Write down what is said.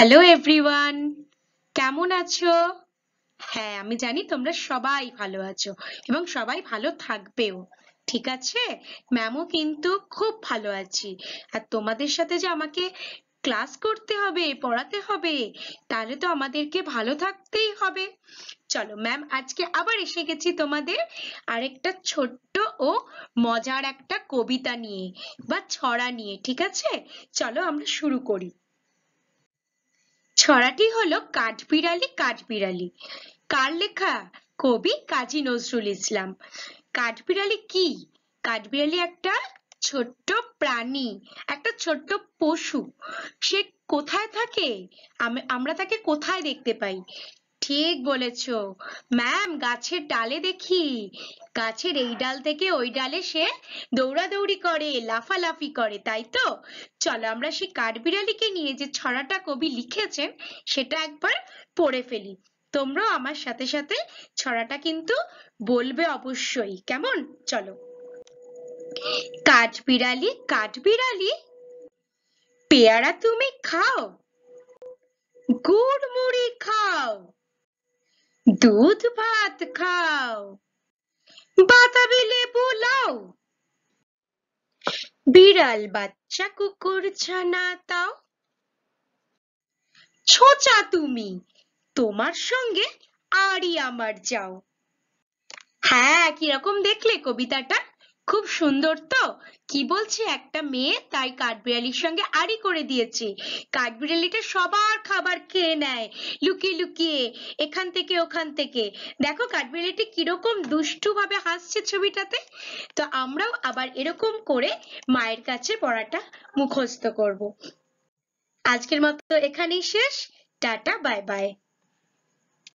hello everyone কেমন আছো হ্যাঁ আমি জানি তোমরা সবাই ভালো আছো এবং সবাই ভালো থাকবেও ঠিক আছে ম্যামও কিন্তু খুব ভালো আছি আর তোমাদের সাথে যে আমাকে ক্লাস করতে হবে পড়াতে হবে তাহলে তো আমাদেরকে ভালো থাকতেই হবে চলো ম্যাম আজকে আবার এসে গেছি তোমাদের আরেকটা ছোট্ট ও মজার একটা কবিতা নিয়ে বা ছড়া নিয়ে ঠিক আছে চলো আমরা শুরু করি ছড়াটি হলো কাঠবিড়ালি কাঠবিড়ালি কার লেখা কবি কাজী নজরুল ইসলাম কাঠবিড়ালি কি কাঠবিড়ালি একটা ছোট্ট প্রাণী একটা ছোট্ট পশু সে কোথায় থাকে আমরা তাকে কোথায় দেখতে পাই ঠিক বলেছ ম্যাম গাছের ডালে দেখি গাছের এই ডাল থেকে ওই ডালে সে দৌড়াদৌড়ি করে লাফালাফি করে তাই তো চলো আমরা সেই কাঠবিড়ালিকে নিয়ে যে ছড়াটা কবি লিখেছেন সেটা একবার পড়ে ফেলি তোমরাও আমার সাথে সাথে ছড়াটা কিন্তু বলবে অবশ্যই কেমন চলো কাঠবিড়ালি কাঠবিড়ালি পেয়ারা তুমি খাও গুড় মুড়ি খাও দুধ ভাত খাও বাতাবি লেবু লাও বিড়াল বাচ্চা কুকুর ছানা তাও ছোঁচা তুমি তোমার সঙ্গে আরই আমার যাও হ্যাঁ কিরকম দেখলে কবিতাটা খুব সুন্দর তো কি বলছি একটা মেয়ে তাই কাঠবিড়ালির সঙ্গে আড়ি করে দিয়েছে কাঠবিড়ালিটা সবার খাবার খেয়ে নেয় লুকিয়ে লুকিয়ে এখান থেকে ওখান থেকে দেখো কাঠবিড়ালিটি কিরকম দুষ্টু ভাবে হাসছে ছবিটাতে তো আমরাও আবার এরকম করে মায়ের কাছে পড়াটা মুখস্থ করব আজকের মতো এখানেই শেষ টাটা বাই বাই